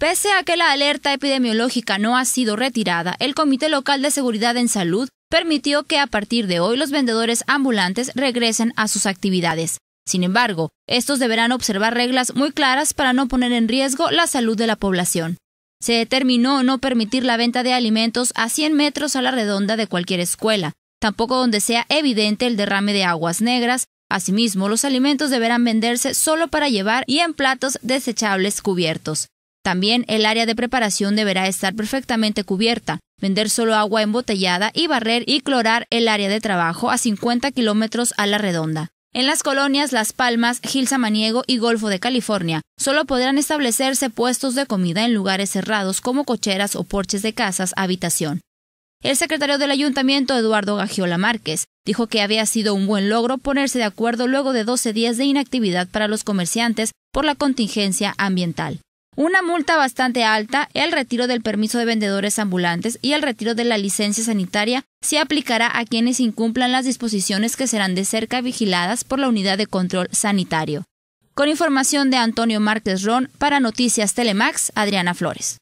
Pese a que la alerta epidemiológica no ha sido retirada, el Comité Local de Seguridad en Salud permitió que a partir de hoy los vendedores ambulantes regresen a sus actividades. Sin embargo, estos deberán observar reglas muy claras para no poner en riesgo la salud de la población. Se determinó no permitir la venta de alimentos a 100 metros a la redonda de cualquier escuela, tampoco donde sea evidente el derrame de aguas negras. Asimismo, los alimentos deberán venderse solo para llevar y en platos desechables cubiertos. También el área de preparación deberá estar perfectamente cubierta, vender solo agua embotellada y barrer y clorar el área de trabajo a 50 kilómetros a la redonda. En las colonias Las Palmas, Gil Samaniego y Golfo de California, solo podrán establecerse puestos de comida en lugares cerrados como cocheras o porches de casas habitación. El secretario del ayuntamiento, Eduardo Gagiola Márquez, dijo que había sido un buen logro ponerse de acuerdo luego de 12 días de inactividad para los comerciantes por la contingencia ambiental una multa bastante alta, el retiro del permiso de vendedores ambulantes y el retiro de la licencia sanitaria se aplicará a quienes incumplan las disposiciones que serán de cerca vigiladas por la unidad de control sanitario. Con información de Antonio Márquez Ron para Noticias Telemax, Adriana Flores.